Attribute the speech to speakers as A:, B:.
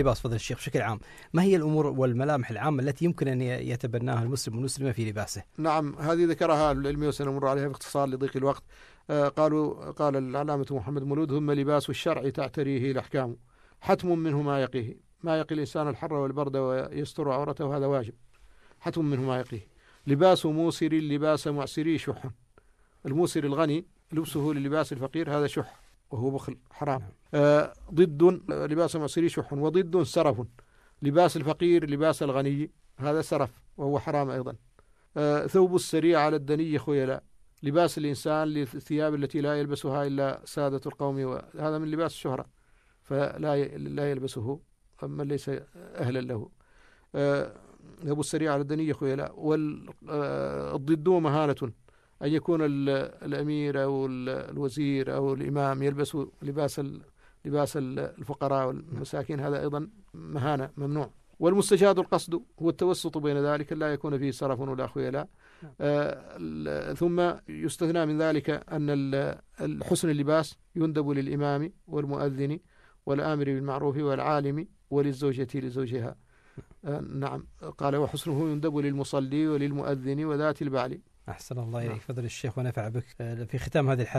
A: لباس فضل الشيخ بشكل عام ما هي الأمور والملامح العامة التي يمكن أن يتبناها المسلم والمسلمة في لباسه نعم هذه ذكرها العلمي وسنمر عليها باختصار لضيق الوقت آه قالوا قال العلامة محمد مولود ثم لباس الشرع تعتريه الأحكام حتم منه ما يقيه ما يقي الإنسان الحر والبرد ويستر عورته هذا واجب حتم منه ما يقيه لباس موسر لباس معسري شح الموسر الغني لبسه للباس الفقير هذا شح وهو بخل حرام نعم. آه ضد آه، لباس المصري شح وضد سرف لباس الفقير لباس الغني هذا سرف وهو حرام أيضا آه ثوب السريع على الدني خيلاء لباس الإنسان للثياب التي لا يلبسها إلا سادة القوم وهذا من لباس الشهرة فلا لا يلبسه من ليس أهلا له آه ثوب السريع على الدني خيلاء والضد آه، مهانة أن يكون الأمير أو الوزير أو الإمام يلبس لباس لباس الفقراء والمساكين هذا أيضا مهانة ممنوع والمستجاد القصد هو التوسط بين ذلك لا يكون فيه سرف ولا خيلاء آه، ثم يستثنى من ذلك أن حسن اللباس يندب للإمام والمؤذن والآمر بالمعروف والعالم وللزوجة لزوجها آه، نعم قال وحسنه يندب للمصلي وللمؤذن وذات البعل أحسن الله إليك نعم. فضل الشيخ ونفع بك آه، في ختام هذه الحلقة